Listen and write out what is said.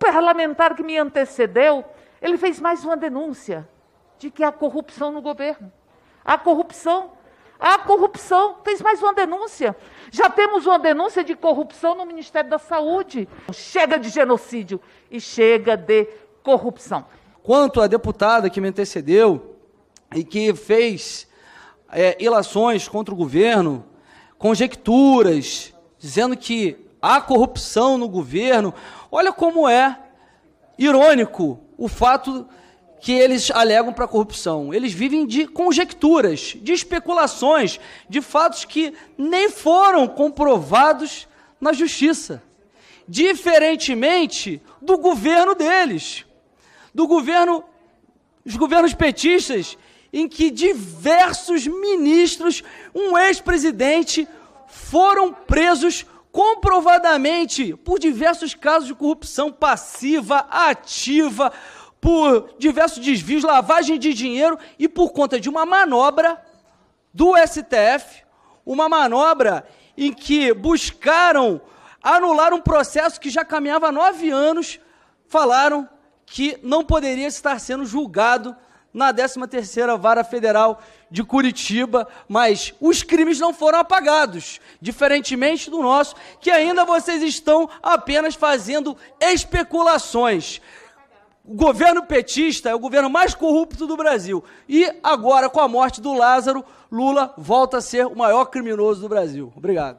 parlamentar que me antecedeu, ele fez mais uma denúncia de que há corrupção no governo. Há corrupção. Há corrupção. Fez mais uma denúncia. Já temos uma denúncia de corrupção no Ministério da Saúde. Chega de genocídio e chega de corrupção. Quanto à deputada que me antecedeu e que fez é, ilações contra o governo, conjecturas, dizendo que há corrupção no governo. Olha como é irônico o fato que eles alegam para corrupção. Eles vivem de conjecturas, de especulações, de fatos que nem foram comprovados na justiça. Diferentemente do governo deles, do governo os governos petistas em que diversos ministros, um ex-presidente foram presos comprovadamente por diversos casos de corrupção passiva, ativa, por diversos desvios, lavagem de dinheiro e por conta de uma manobra do STF, uma manobra em que buscaram anular um processo que já caminhava há nove anos, falaram que não poderia estar sendo julgado na 13ª Vara Federal de Curitiba, mas os crimes não foram apagados, diferentemente do nosso, que ainda vocês estão apenas fazendo especulações. O governo petista é o governo mais corrupto do Brasil. E agora, com a morte do Lázaro, Lula volta a ser o maior criminoso do Brasil. Obrigado.